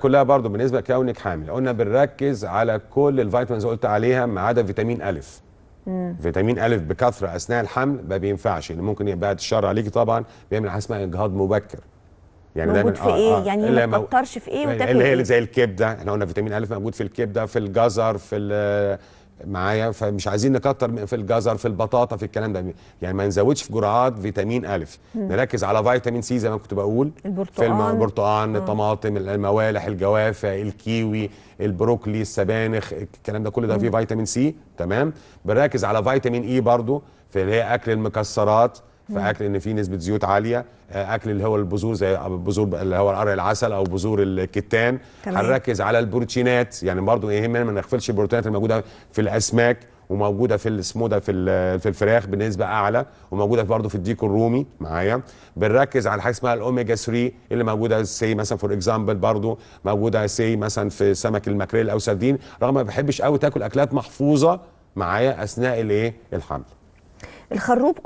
كلها برضو بالنسبه لكونك حامل قلنا بنركز على كل الفيتامينز اللي قلت عليها ما عدا فيتامين الف مم. فيتامين الف بكثره اثناء الحمل ما بينفعش اللي ممكن بعد الشر عليكي طبعا بيعمل حاجه اسمها اجهاض مبكر يعني موجود في ايه آه, آه، يعني ما تكترش في ايه وتاكل اللي هي إيه؟ زي الكبده احنا قلنا فيتامين الف موجود في الكبده في الجزر في معايا فمش عايزين نكتر في الجزر في البطاطا في الكلام ده يعني ما نزودش في جرعات فيتامين الف مم. نركز على فيتامين سي زي ما كنت بقول البرتقال البرتقان البرتقال الطماطم الموالح الجوافه الكيوي البروكلي السبانخ الكلام ده كل ده فيه فيتامين سي تمام بنركز على فيتامين اي برضو في اللي هي اكل المكسرات فاكل ان في نسبه زيوت عاليه آه، اكل اللي هو البذور زي البذور اللي هو قرع العسل او بذور الكتان هنركز على البروتينات يعني برضو يهمنا ما نغفلش البروتينات الموجوده في الاسماك وموجوده في اسمه ده في في الفراخ بنسبه اعلى وموجوده برضه في الديك الرومي معايا بنركز على حاجه اسمها الاوميجا 3 اللي موجوده سي مثلا فور اكزامبل برضه موجوده سي مثلا في سمك الماكريل او سردين رغم ما بحبش قوي تاكل اكلات محفوظه معايا اثناء الايه الحمل الخروب